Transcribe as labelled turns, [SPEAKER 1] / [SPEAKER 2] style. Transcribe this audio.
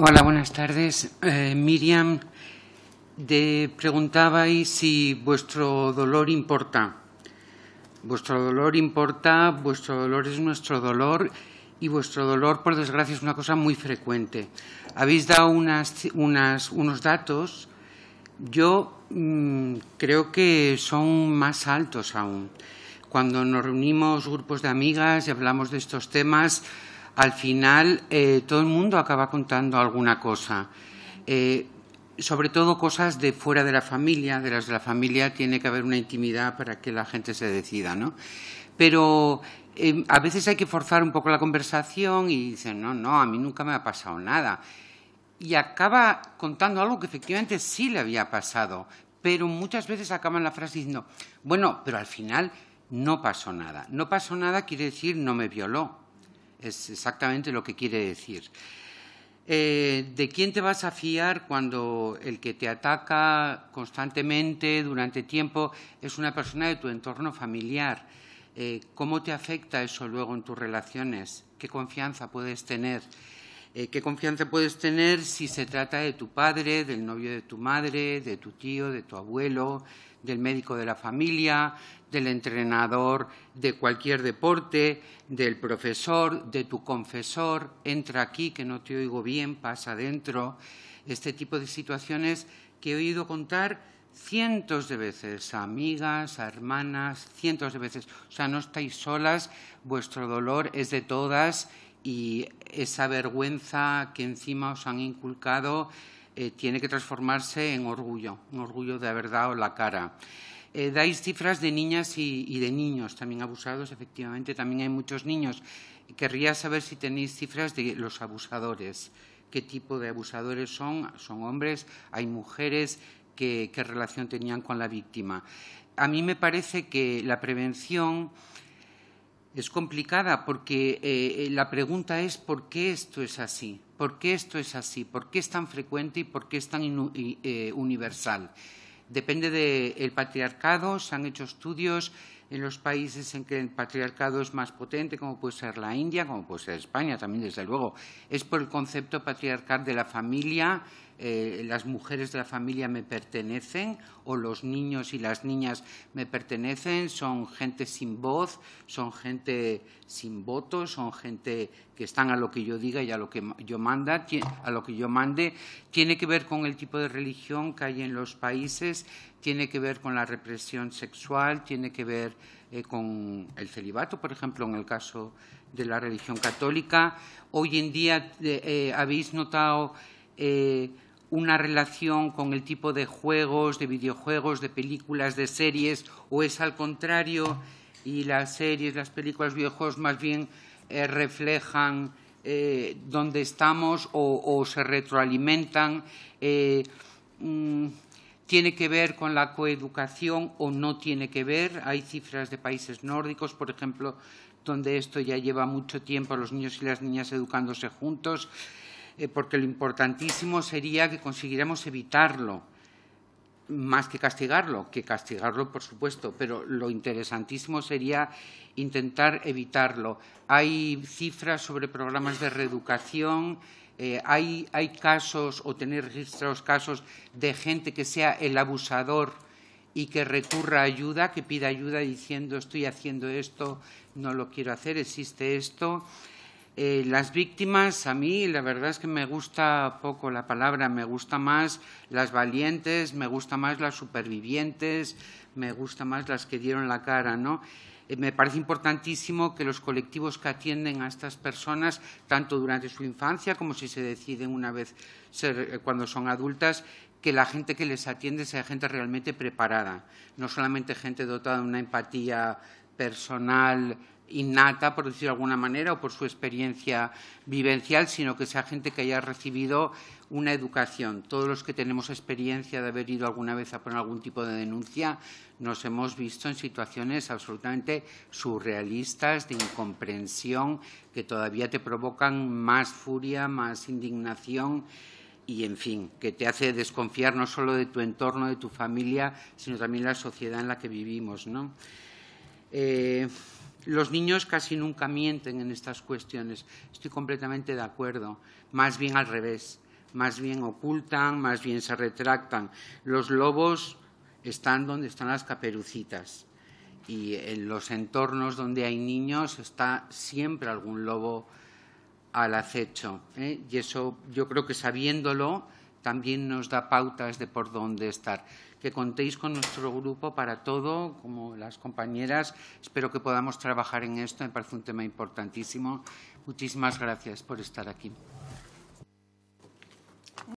[SPEAKER 1] Hola, buenas tardes. Eh, Miriam, de, preguntabais si vuestro dolor importa. Vuestro dolor importa, vuestro dolor es nuestro dolor y vuestro dolor, por desgracia, es una cosa muy frecuente. Habéis dado unos datos, yo mm, creo que son más altos aún. Cuando nos reunimos grupos de amigas y hablamos de estos temas, al final eh, todo el mundo acaba contando alguna cosa. Eh, sobre todo cosas de fuera de la familia, de las de la familia tiene que haber una intimidad para que la gente se decida, ¿no? Pero eh, a veces hay que forzar un poco la conversación y dicen, no, no, a mí nunca me ha pasado nada. Y acaba contando algo que efectivamente sí le había pasado, pero muchas veces acaban la frase diciendo, bueno, pero al final no pasó nada. No pasó nada quiere decir no me violó es exactamente lo que quiere decir. Eh, ¿De quién te vas a fiar cuando el que te ataca constantemente durante tiempo es una persona de tu entorno familiar? Eh, ¿Cómo te afecta eso luego en tus relaciones? ¿Qué confianza puedes tener? Eh, qué confianza puedes tener si se trata de tu padre, del novio de tu madre, de tu tío, de tu abuelo, del médico de la familia, del entrenador de cualquier deporte, del profesor, de tu confesor, entra aquí que no te oigo bien, pasa adentro. Este tipo de situaciones que he oído contar cientos de veces a amigas, a hermanas, cientos de veces. O sea, no estáis solas, vuestro dolor es de todas y esa vergüenza que encima os han inculcado eh, tiene que transformarse en orgullo, un orgullo de haber dado la cara. Eh, dais cifras de niñas y, de niños también abusados, efectivamente, también hay muchos niños. Querría saber si tenéis cifras de los abusadores, qué tipo de abusadores son, son hombres, hay mujeres, qué relación tenían con la víctima. A mí me parece que la prevención es complicada porque eh, eh, la pregunta es por qué esto es así, por qué esto es así, por qué es tan frecuente y por qué es tan eh, universal. Depende del patriarcado, se han hecho estudios, en los países en que el patriarcado es más potente, como puede ser la India, como puede ser España también, desde luego. Es por el concepto patriarcal de la familia, eh, las mujeres de la familia me pertenecen o los niños y las niñas me pertenecen, son gente sin voz, son gente sin voto, son gente que están a lo que yo diga y a lo que yo manda, a lo que yo mande. Tiene que ver con el tipo de religión que hay en los países, tiene que ver con la represión sexual, tiene que ver eh, con el celibato, por ejemplo, en el caso de la religión católica. Hoy en día eh, eh, habéis notado una relación con el tipo de juegos, de videojuegos, de películas, de series, o es al contrario, y las series, las películas, videojuegos más bien reflejan dónde estamos o, se retroalimentan. Mm, ¿Tiene que ver con la coeducación o no tiene que ver? Hay cifras de países nórdicos, por ejemplo, donde esto ya lleva mucho tiempo, los niños y las niñas educándose juntos, eh, porque lo importantísimo sería que consiguiéramos evitarlo más que castigarlo, que castigarlo por supuesto, pero lo interesantísimo sería intentar evitarlo. Hay cifras sobre programas de reeducación, eh, hay, hay, casos o tener registrados casos de gente que sea el abusador y que recurra a ayuda, que pida ayuda diciendo estoy haciendo esto, no lo quiero hacer, existe esto. Eh, las víctimas, a mí la verdad es que me gusta poco la palabra, me gusta más las valientes, me gusta más las supervivientes, me gusta más las que dieron la cara, ¿no? Eh, me parece importantísimo que los colectivos que atienden a estas personas, tanto durante su infancia como si se deciden una vez ser, eh, cuando son adultas, que la gente que les atiende sea gente realmente preparada, no solamente gente dotada de una empatía personal innata, por decirlo de alguna manera, o por su experiencia vivencial, sino que sea gente que haya recibido una educación. Todos los que tenemos experiencia de haber ido alguna vez a poner algún tipo de denuncia, nos hemos visto en situaciones absolutamente surrealistas, de incomprensión, que todavía te provocan más furia, más indignación y, en fin, que te hace desconfiar no solo de tu entorno, de tu familia, sino también de la sociedad en la que vivimos. ¿no? Eh, los niños casi nunca mienten en estas cuestiones, estoy completamente de acuerdo, más bien al revés, más bien ocultan, más bien se retractan. Los lobos están donde están las caperucitas y en los entornos donde hay niños está siempre algún lobo al acecho. ¿eh? Y eso yo creo que sabiéndolo también nos da pautas de por dónde estar que contéis con nuestro grupo para todo, como las compañeras. Espero que podamos trabajar en esto, me parece un tema importantísimo. Muchísimas gracias por estar aquí.